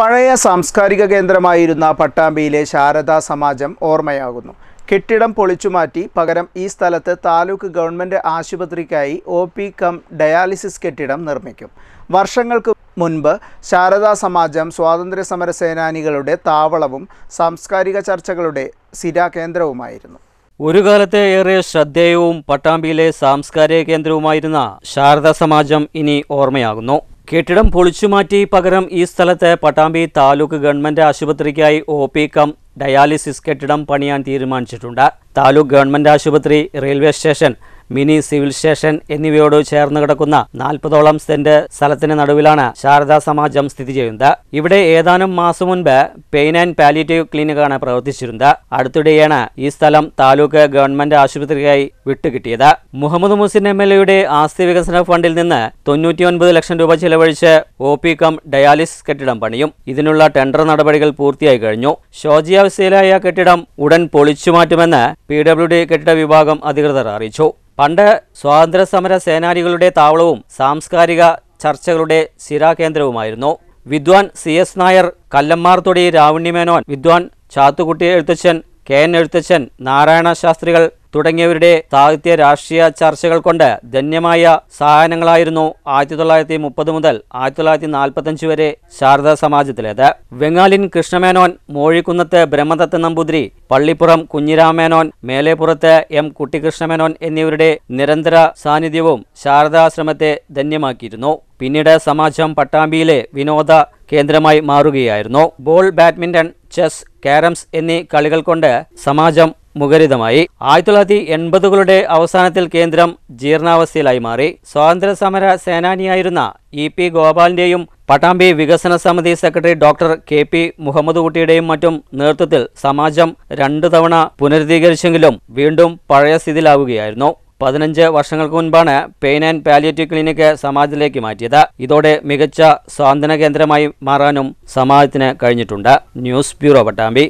പഴയ സാംസ്കാരിക കേന്ദ്രമായിരുന്ന പട്ടാമ്പിയിലെ ശാരദാ സമാജം ഓർമ്മയാകുന്നു കെട്ടിടം പൊളിച്ചുമാറ്റി പകരം ഈ സ്ഥലത്ത് താലൂക്ക് ഗവൺമെൻറ് ആശുപത്രിക്കായി ഒ പി കം ഡയാലിസിസ് കെട്ടിടം നിർമ്മിക്കും വർഷങ്ങൾക്ക് മുൻപ് ശാരദാ സമാജം സ്വാതന്ത്ര്യ സമര സേനാനികളുടെ താവളവും സാംസ്കാരിക ചർച്ചകളുടെ കേന്ദ്രവുമായിരുന്നു ഒരു കാലത്തെ ഏറെ ശ്രദ്ധേയവും പട്ടാമ്പിയിലെ സാംസ്കാരിക കേന്ദ്രവുമായിരുന്ന ശാരദാ സമാജം ഇനി ഓർമ്മയാകുന്നു കെട്ടിടം പൊളിച്ചുമാറ്റി പകരം ഈ സ്ഥലത്ത് പട്ടാമ്പി താലൂക്ക് ഗവൺമെന്റ് ആശുപത്രിക്കായി ഒ പി കം ഡയാലിസിസ് കെട്ടിടം പണിയാൻ തീരുമാനിച്ചിട്ടുണ്ട് താലൂക്ക് ഗവൺമെന്റ് ആശുപത്രി railway station mini civil station എന്നിവയോട് ചേർന്ന് കിടക്കുന്ന നാൽപ്പതോളം സെന്റ് സ്ഥലത്തിന് നടുവിലാണ് ശാരദാ സമാജം സ്ഥിതി ചെയ്യുന്നത് ഇവിടെ ഏതാനും മാസം മുൻപ് പെയിൻ ആൻഡ് പാലിയേറ്റീവ് ക്ലിനിക്കാണ് പ്രവർത്തിച്ചിരുന്നത് അടുത്തിടെയാണ് ഈ സ്ഥലം താലൂക്ക് ഗവൺമെന്റ് ആശുപത്രിയായി വിട്ടുകിട്ടിയത് മുഹമ്മദ് മുസിൻ എം എൽ എയുടെ ആസ്തി വികസന ഫണ്ടിൽ നിന്ന് തൊണ്ണൂറ്റിയൊൻപത് ലക്ഷം രൂപ ചെലവഴിച്ച് ഒ പി കം ഡയാലിസിസ് കെട്ടിടം പണിയും ഇതിനുള്ള ടെൻഡർ നടപടികൾ പൂർത്തിയായി കഴിഞ്ഞു ശോചിയാവസ്ഥയിലായ കെട്ടിടം ഉടൻ പൊളിച്ചു മാറ്റുമെന്ന് പി ഡബ്ല്യു ഡി കെട്ടിട വിഭാഗം അധികൃതർ അറിയിച്ചു പണ്ട് സമര സേനാനികളുടെ താവളവും സാംസ്കാരിക ചർച്ചകളുടെ ശിരാകേന്ദ്രവുമായിരുന്നു വിദ്വാൻ സി എസ് നായർ കല്ലമ്മാർതൊടി രാവുണ്യമേനോൻ വിദ്വാൻ ചാത്തുകുട്ടി എഴുത്തച്ഛൻ കെ എൻ എഴുത്തച്ഛൻ നാരായണ ശാസ്ത്രികൾ തുടങ്ങിയവരുടെ സാഹിത്യ രാഷ്ട്രീയ ചർച്ചകൾ കൊണ്ട് ധന്യമായ സഹായങ്ങളായിരുന്നു ആയിരത്തി തൊള്ളായിരത്തി മുപ്പത് മുതൽ ആയിരത്തി തൊള്ളായിരത്തി നാൽപ്പത്തഞ്ച് വരെ ശാരദാ സമാജത്തിലേത് വെങ്ങാലിൻ കൃഷ്ണമേനോൻ മോഴിക്കുന്നത്ത് ബ്രഹ്മദത്ത് നമ്പൂതിരി പള്ളിപ്പുറം കുഞ്ഞിരാമേനോൻ മേലേപ്പുറത്ത് എം കുട്ടികൃഷ്ണമേനോൻ എന്നിവരുടെ നിരന്തര സാന്നിധ്യവും ശാരദാശ്രമത്തെ ധന്യമാക്കിയിരുന്നു പിന്നീട് സമാജം പട്ടാമ്പിയിലെ വിനോദ കേന്ദ്രമായി മാറുകയായിരുന്നു ബോൾ ബാഡ്മിന്റൺ ചെസ് കാരംസ് എന്നീ കളികൾ കൊണ്ട് സമാജം മുഖരിതമായി ആയിരത്തി തൊള്ളായിരത്തി എൺപതുകളുടെ അവസാനത്തിൽ കേന്ദ്രം ജീർണാവസ്ഥയിലായി മാറി സ്വാതന്ത്ര്യ സമര സേനാനിയായിരുന്ന ഇ പി ഗോപാലിന്റെയും പട്ടാമ്പി വികസന സമിതി secretary doctor K P Muhammad കുട്ടിയുടെയും മറ്റും നേതൃത്വത്തിൽ സമാജം രണ്ടു തവണ പുനരുദ്ധീകരിച്ചെങ്കിലും വീണ്ടും പഴയ സ്ഥിതിയിലാവുകയായിരുന്നു പതിനഞ്ച് വർഷങ്ങൾക്ക് മുൻപാണ് പെയിൻ ആൻഡ് പാലിയേറ്റീവ് ക്ലിനിക് സമാജത്തിലേക്ക് മാറ്റിയത് ഇതോടെ മികച്ച സ്വാതന്ത്ര്യ കേന്ദ്രമായി മാറാനും സമാജത്തിന് കഴിഞ്ഞിട്ടുണ്ട് ന്യൂസ് ബ്യൂറോ പട്ടാമ്പി